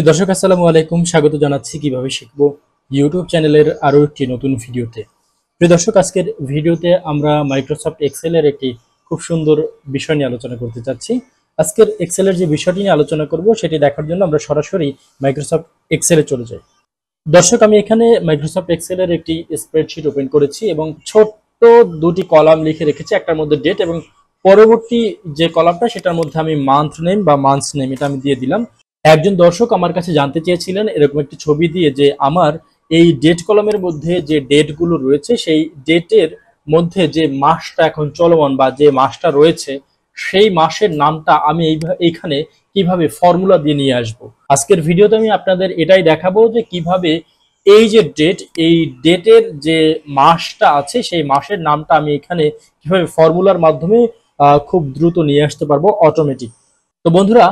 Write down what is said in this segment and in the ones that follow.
প্রিয় দর্শক আসসালামু আলাইকুম স্বাগত জানাচ্ছি কিভাবে শিখব ইউটিউব চ্যানেলের আরও একটি নতুন ভিডিওতে প্রিয় দর্শক আজকের ভিডিওতে আমরা মাইক্রোসফট এক্সেলের একটি খুব সুন্দর বিষয় নিয়ে আলোচনা করতে চাচ্ছি আজকের এক্সেলের যে বিষয়টি নিয়ে আলোচনা করব সেটি দেখার জন্য আমরা সরাসরি মাইক্রোসফট এক্সেলে চলে যাই দর্শক আমি এখানে মাইক্রোসফট এক্সেলের একটি স্প্রেডশিট ওপেন করেছি এবং ছোট্ট দুটি কলাম লিখে রেখেছি একটার মধ্যে ডেট এবং পরবর্তী যে কলামটা সেটার মধ্যে আমি মান্থ নেম বা মান্থস নেম এটা আমি দিয়ে দিলাম একজন দর্শক আমার কাছে জানতে চেয়েছিলেন এরকম একটি ছবি দিয়ে যে আমার এই ডেট কলমের মধ্যে যে ডেটগুলো রয়েছে সেই ডেটের মধ্যে যে মাসটা এখন চলমান বা যে মাসটা রয়েছে সেই মাসের নামটা আমি এইখানে কিভাবে ফর্মুলা দিয়ে নিয়ে আসব। আজকের ভিডিওতে আমি আপনাদের এটাই দেখাবো যে কিভাবে এই যে ডেট এই ডেটের যে মাসটা আছে সেই মাসের নামটা আমি এখানে কিভাবে ফর্মুলার মাধ্যমে খুব দ্রুত নিয়ে আসতে পারবো অটোমেটিক তো বন্ধুরা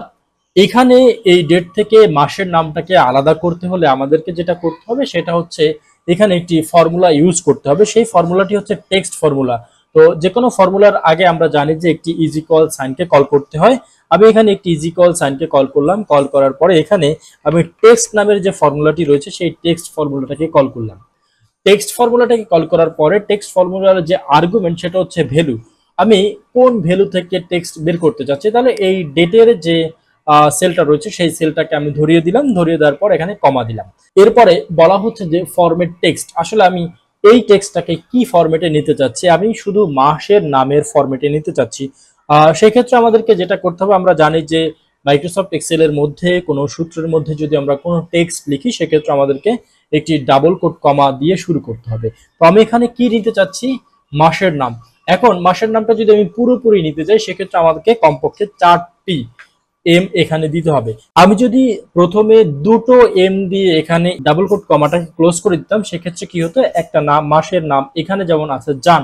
এখানে এই ডেট থেকে মাসের নামটাকে আলাদা করতে হলে আমাদেরকে যেটা করতে হবে সেটা হচ্ছে এখানে একটি ফর্মুলা ইউজ করতে হবে সেই ফর্মুলাটি হচ্ছে টেক্সট ফর্মুলা তো যে কোনো ফর্মুলার আগে আমরা জানি যে একটি ইজিকল সাইনকে কল করতে হয় আমি এখানে একটি ইজিকল সাইনকে কল করলাম কল করার পরে এখানে আমি টেক্সট নামের যে ফর্মুলাটি রয়েছে সেই টেক্সট ফর্মুলাটাকে কল করলাম টেক্সট ফর্মুলাটাকে কল করার পরে টেক্সট ফর্মুলার যে আর্গুমেন্ট সেটা হচ্ছে ভ্যালু আমি কোন ভ্যালু থেকে টেক্সট বের করতে চাচ্ছি তাহলে এই ডেটের যে সেলটা রয়েছে সেই সেলটাকে আমি ধরিয়ে দিলাম ধরিয়ে দেওয়ার পর এখানে কমা দিলাম এরপরে বলা হচ্ছে যে ফরমেট টেক্সট আসলে আমি এই টেক্সটটাকে কি ফরম্যাটে নিতে চাচ্ছি আমি শুধু মাসের নামের ফরম্যাটে নিতে চাচ্ছি সেক্ষেত্রে আমাদেরকে যেটা করতে হবে আমরা জানি যে মাইক্রোসফট এক্সেলের মধ্যে কোনো সূত্রের মধ্যে যদি আমরা কোনো টেক্সট লিখি সেক্ষেত্রে আমাদেরকে একটি ডাবল কোট কমা দিয়ে শুরু করতে হবে তো আমি এখানে কি নিতে চাচ্ছি মাসের নাম এখন মাসের নামটা যদি আমি পুরোপুরি নিতে চাই সেক্ষেত্রে আমাদেরকে কমপক্ষে চারটি এম এখানে দিতে হবে আমি যদি প্রথমে দুটো এম দিয়ে এখানে ডাবল কোড কমাটাকে ক্লোজ করে দিতাম সেক্ষেত্রে কি হতো একটা নাম মাসের নাম এখানে যেমন আছে জান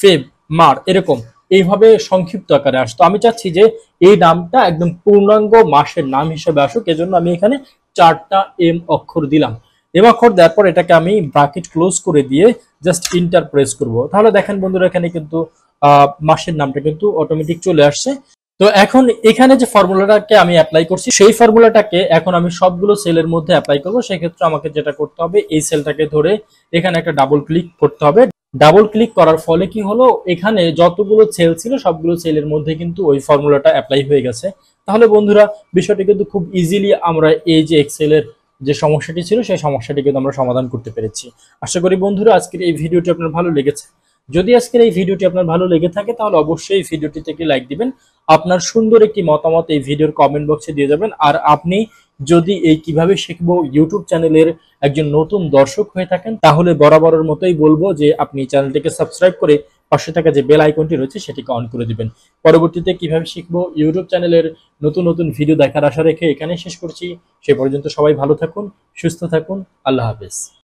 ফেব মার এরকম এইভাবে সংক্ষিপ্ত আকারে আসতো আমি চাচ্ছি যে এই নামটা একদম পূর্ণাঙ্গ মাসের নাম হিসেবে আসুক এজন্য আমি এখানে চারটা এম অক্ষর দিলাম এম অক্ষর দেওয়ার পর এটাকে আমি ব্রাকেট ক্লোজ করে দিয়ে জাস্ট ইন্টার প্রেস করব তাহলে দেখেন বন্ধুরা এখানে কিন্তু মাসের নামটা কিন্তু অটোমেটিক চলে আসছে তো এখন এখানে যে ফর্মুলাটাকে আমি অ্যাপ্লাই করছি সেই ফর্মুলাটাকে এখন আমি সবগুলো সেলের মধ্যে অ্যাপ্লাই করবো সেক্ষেত্রে আমাকে যেটা করতে হবে এই সেলটাকে ধরে এখানে একটা ডাবল ক্লিক করতে হবে ডাবল ক্লিক করার ফলে কি হলো এখানে যতগুলো সেল ছিল সবগুলো সেলের মধ্যে কিন্তু ওই ফর্মুলাটা অ্যাপ্লাই হয়ে গেছে তাহলে বন্ধুরা বিষয়টি কিন্তু খুব ইজিলি আমরা এই যে এক্সেলের যে সমস্যাটি ছিল সেই সমস্যাটি কিন্তু আমরা সমাধান করতে পেরেছি আশা করি বন্ধুরা আজকের এই ভিডিওটি আপনার ভালো লেগেছে যদি আজকের এই ভিডিওটি আপনার ভালো লেগে থাকে তাহলে অবশ্যই ভিডিওটিতে একটি লাইক দিবেন আপনার সুন্দর একটি মতামত এই ভিডিওর কমেন্ট বক্সে দিয়ে যাবেন আর আপনি যদি এই কিভাবে শিখব ইউটিউব চ্যানেলের একজন নতুন দর্শক হয়ে থাকেন তাহলে বরাবরের মতোই বলবো যে আপনি চ্যানেলটিকে সাবস্ক্রাইব করে পাশে থাকা যে বেল আইকনটি রয়েছে সেটিকে অন করে দিবেন পরবর্তীতে কিভাবে শিখবো ইউটিউব চ্যানেলের নতুন নতুন ভিডিও দেখার আশা রেখে এখানে শেষ করছি সে পর্যন্ত সবাই ভালো থাকুন সুস্থ থাকুন আল্লাহ হাফেজ